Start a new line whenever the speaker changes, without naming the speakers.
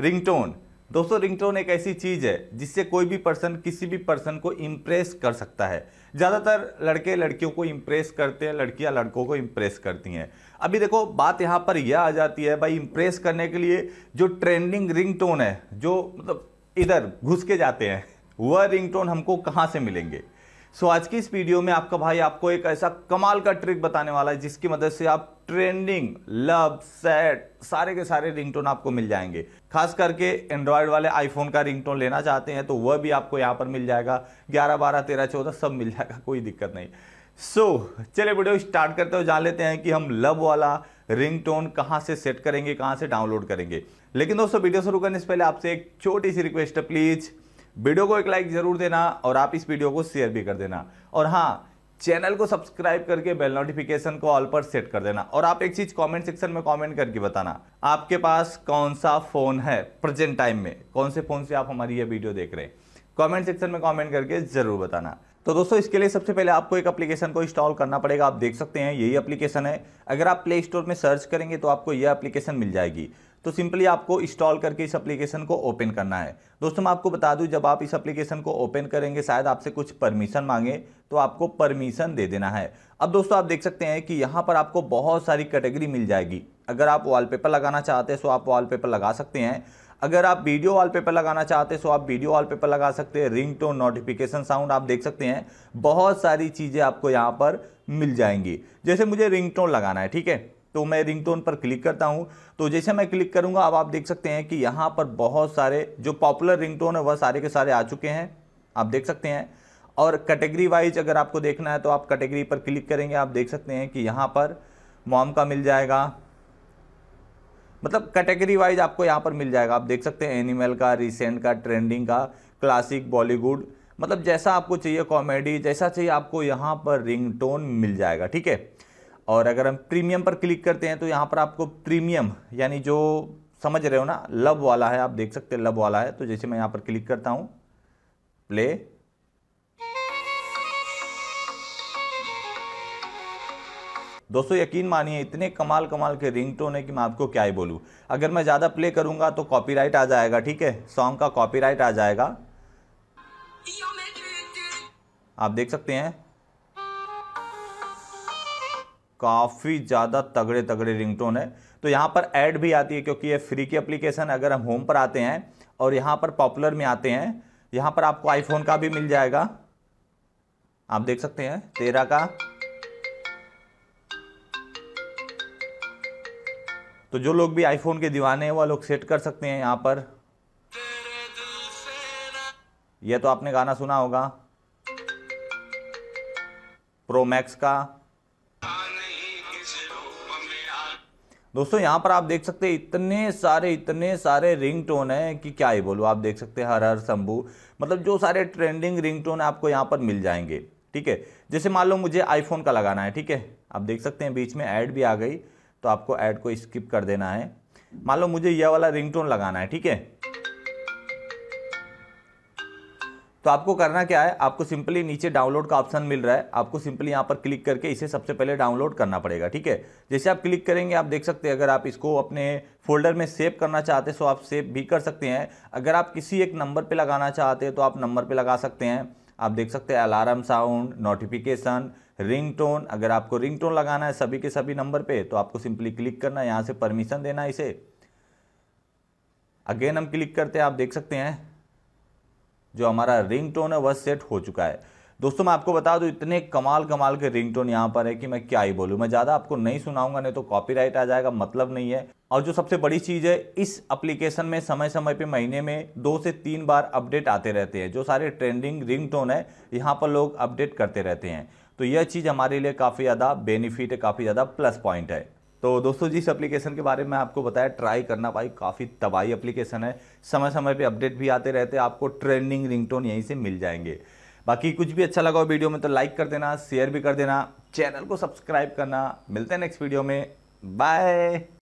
ringtone दोस्तों ringtone एक ऐसी चीज़ है जिससे कोई भी पर्सन किसी भी पर्सन को इम्प्रेस कर सकता है ज़्यादातर लड़के लड़कियों को इम्प्रेस करते हैं लड़कियां लड़कों को इम्प्रेस करती हैं अभी देखो बात यहाँ पर यह आ जाती है भाई इम्प्रेस करने के लिए जो ट्रेंडिंग रिंगटोन है जो मतलब इधर घुस के जाते हैं वह रिंगटोन हमको कहाँ से मिलेंगे सो आज की इस वीडियो में आपका भाई आपको एक ऐसा कमाल का ट्रिक बताने वाला है जिसकी मदद से आप ट्रेंडिंग लव सेट सारे के सारे रिंगटोन आपको मिल जाएंगे खास करके एंड्रॉयड वाले आईफोन का रिंगटोन लेना चाहते हैं तो वह भी आपको यहाँ पर मिल जाएगा ग्यारह बारह तेरह चौदह सब मिल जाएगा कोई दिक्कत नहीं सो so, चले वीडियो स्टार्ट करते हो जान लेते हैं कि हम लव वाला रिंगटोन कहाँ से सेट करेंगे कहाँ से डाउनलोड करेंगे लेकिन दोस्तों वीडियो शुरू करने से पहले आपसे एक छोटी सी रिक्वेस्ट है प्लीज़ वीडियो को एक लाइक ज़रूर देना और आप इस वीडियो को शेयर भी कर देना और हाँ चैनल को सब्सक्राइब करके बेल नोटिफिकेशन को ऑल पर सेट कर देना और आप एक चीज कमेंट सेक्शन में कमेंट करके बताना आपके पास कौन सा फोन है प्रेजेंट टाइम में कौन से फोन से आप हमारी ये वीडियो देख रहे हैं कमेंट सेक्शन में कमेंट करके जरूर बताना तो दोस्तों इसके लिए सबसे पहले आपको एक एप्लीकेशन को इंस्टॉल करना पड़ेगा आप देख सकते हैं यही एप्लीकेशन है अगर आप प्ले स्टोर में सर्च करेंगे तो आपको यह एप्लीकेशन मिल जाएगी तो सिंपली आपको इंस्टॉल करके इस एप्लीकेशन को ओपन करना है दोस्तों मैं आपको बता दूं जब आप इस एप्लीकेशन को ओपन करेंगे शायद आपसे कुछ परमिशन मांगे तो आपको परमिशन दे देना है अब दोस्तों आप देख सकते हैं कि यहाँ पर आपको बहुत सारी कैटेगरी मिल जाएगी अगर आप वॉलपेपर लगाना चाहते हैं तो आप वॉलपेपर लगा सकते हैं अगर आप वीडियो वॉलपेपर लगाना चाहते हैं तो आप वीडियो वॉलपेपर लगा सकते हैं रिंग टोन नोटिफिकेशन साउंड आप देख सकते हैं बहुत सारी चीज़ें आपको यहाँ पर मिल जाएंगी जैसे मुझे रिंग टोन लगाना है ठीक है तो मैं रिंगटोन पर क्लिक करता हूँ तो जैसे मैं क्लिक करूंगा अब आप देख सकते हैं कि यहाँ पर बहुत सारे जो पॉपुलर रिंगटोन है वह सारे के सारे आ चुके हैं आप देख सकते हैं और कैटेगरी वाइज अगर आपको देखना है तो आप कैटेगरी पर क्लिक करेंगे आप देख सकते हैं कि यहाँ पर मॉम का मिल जाएगा मतलब कैटेगरी वाइज आपको यहाँ पर मिल जाएगा आप देख सकते हैं एनिमल का रिसेंट का ट्रेंडिंग का क्लासिक बॉलीवुड मतलब जैसा आपको चाहिए कॉमेडी जैसा चाहिए आपको यहाँ पर रिंगटोन मिल जाएगा ठीक है और अगर हम प्रीमियम पर क्लिक करते हैं तो यहाँ पर आपको प्रीमियम यानी जो समझ रहे हो ना लव वाला है आप देख सकते हैं लव वाला है तो जैसे मैं यहाँ पर क्लिक करता हूँ प्ले दोस्तों यकीन मानिए इतने कमाल कमाल के रिंगटोन है कि मैं आपको क्या ही बोलूँ अगर मैं ज़्यादा प्ले करूँगा तो कॉपीराइट आ जाएगा ठीक है सॉन्ग का कॉपीराइट आ जाएगा आप देख सकते हैं काफ़ी ज़्यादा तगड़े तगड़े रिंगटोन है तो यहाँ पर ऐड भी आती है क्योंकि ये फ्री की एप्लीकेशन अगर हम होम पर आते हैं और यहाँ पर पॉपुलर में आते हैं यहाँ पर आपको आईफोन का भी मिल जाएगा आप देख सकते हैं तेरह का तो जो लोग भी आईफोन के दीवाने हैं वह लोग सेट कर सकते हैं यहाँ पर यह तो आपने गाना सुना होगा प्रोमैक्स का दोस्तों यहाँ पर आप देख सकते हैं इतने सारे इतने सारे रिंग टोन है कि क्या ही बोलूँ आप देख सकते हैं हर हर शंभू मतलब जो सारे ट्रेंडिंग रिंग टोन आपको यहाँ पर मिल जाएंगे ठीक है जैसे मान लो मुझे आईफोन का लगाना है ठीक है आप देख सकते हैं बीच में ऐड भी आ गई तो आपको ऐड को स्किप कर देना है मान लो मुझे यह वाला रिंग लगाना है ठीक है तो आपको करना क्या है आपको सिंपली नीचे डाउनलोड का ऑप्शन मिल रहा है आपको सिंपली यहाँ पर क्लिक करके इसे सबसे पहले डाउनलोड करना पड़ेगा ठीक है जैसे आप क्लिक करेंगे आप देख सकते हैं अगर आप इसको अपने फोल्डर में सेव करना चाहते हैं तो आप सेव भी कर सकते हैं अगर आप किसी एक नंबर पर लगाना चाहते हैं तो आप नंबर पर लगा सकते हैं आप देख सकते हैं अलार्म साउंड नोटिफिकेशन रिंग अगर आपको रिंग लगाना है सभी के सभी नंबर पर तो आपको सिंपली क्लिक करना है यहाँ से परमिशन देना है इसे अगेन हम क्लिक करते हैं आप देख सकते हैं जो हमारा रिंग टोन है वह सेट हो चुका है दोस्तों मैं आपको बता दूं इतने कमाल कमाल के रिंग टोन यहाँ पर है कि मैं क्या ही बोलूँ मैं ज़्यादा आपको नहीं सुनाऊंगा नहीं तो कॉपीराइट आ जाएगा मतलब नहीं है और जो सबसे बड़ी चीज़ है इस एप्लीकेशन में समय समय पे महीने में दो से तीन बार अपडेट आते रहते हैं जो सारे ट्रेंडिंग रिंग टोन है यहाँ पर लोग अपडेट करते रहते हैं तो यह चीज़ हमारे लिए काफ़ी ज़्यादा बेनिफिट है काफ़ी ज़्यादा प्लस पॉइंट है तो दोस्तों जिस एप्लीकेशन के बारे में आपको बताया ट्राई करना भाई काफ़ी तबाही एप्लीकेशन है समय समय पे अपडेट भी आते रहते हैं आपको ट्रेंडिंग रिंगटोन यहीं से मिल जाएंगे बाकी कुछ भी अच्छा लगा हो वीडियो में तो लाइक कर देना शेयर भी कर देना चैनल को सब्सक्राइब करना मिलते हैं नेक्स्ट वीडियो में बाय